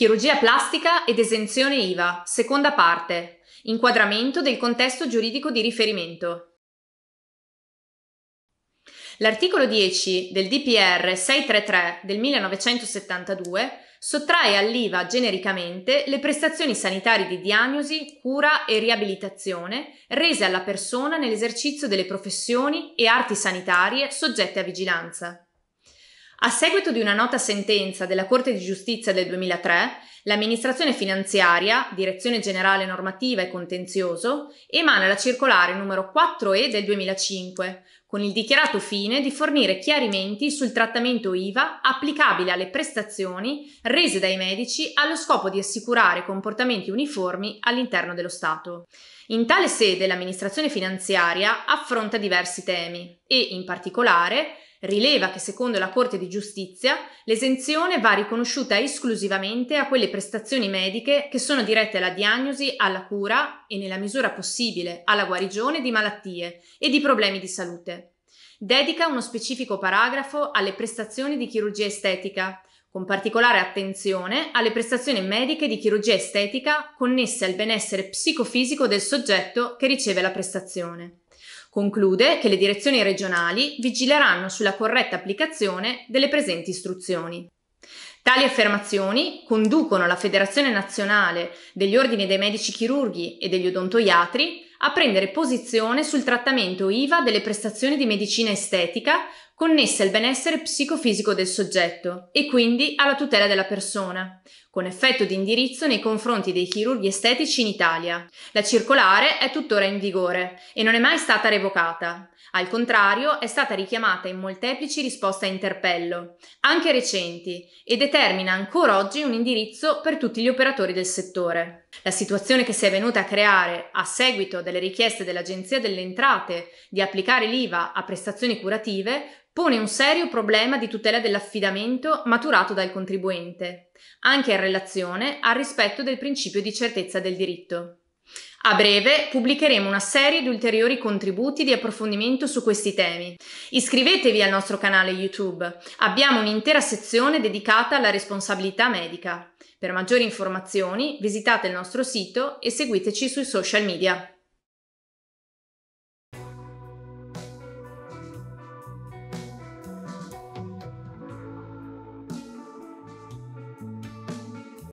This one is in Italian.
Chirurgia plastica ed esenzione IVA, seconda parte. Inquadramento del contesto giuridico di riferimento. L'articolo 10 del DPR 633 del 1972 sottrae all'IVA genericamente le prestazioni sanitarie di diagnosi, cura e riabilitazione rese alla persona nell'esercizio delle professioni e arti sanitarie soggette a vigilanza. A seguito di una nota sentenza della Corte di Giustizia del 2003, l'amministrazione finanziaria, Direzione Generale Normativa e Contenzioso, emana la circolare numero 4E del 2005, con il dichiarato fine di fornire chiarimenti sul trattamento IVA applicabile alle prestazioni rese dai medici allo scopo di assicurare comportamenti uniformi all'interno dello Stato. In tale sede l'amministrazione finanziaria affronta diversi temi e, in particolare, Rileva che secondo la Corte di Giustizia l'esenzione va riconosciuta esclusivamente a quelle prestazioni mediche che sono dirette alla diagnosi, alla cura e nella misura possibile alla guarigione di malattie e di problemi di salute. Dedica uno specifico paragrafo alle prestazioni di chirurgia estetica, con particolare attenzione alle prestazioni mediche di chirurgia estetica connesse al benessere psicofisico del soggetto che riceve la prestazione. Conclude che le direzioni regionali vigileranno sulla corretta applicazione delle presenti istruzioni. Tali affermazioni conducono la Federazione Nazionale degli Ordini dei Medici Chirurghi e degli Odontoiatri a prendere posizione sul trattamento IVA delle prestazioni di medicina estetica connesse al benessere psicofisico del soggetto e quindi alla tutela della persona, con effetto di indirizzo nei confronti dei chirurghi estetici in Italia. La circolare è tuttora in vigore e non è mai stata revocata. Al contrario, è stata richiamata in molteplici risposte a interpello, anche recenti, e determina ancora oggi un indirizzo per tutti gli operatori del settore. La situazione che si è venuta a creare a seguito delle richieste dell'Agenzia delle Entrate di applicare l'IVA a prestazioni curative pone un serio problema di tutela dell'affidamento maturato dal contribuente, anche in relazione al rispetto del principio di certezza del diritto. A breve pubblicheremo una serie di ulteriori contributi di approfondimento su questi temi. Iscrivetevi al nostro canale YouTube, abbiamo un'intera sezione dedicata alla responsabilità medica. Per maggiori informazioni visitate il nostro sito e seguiteci sui social media.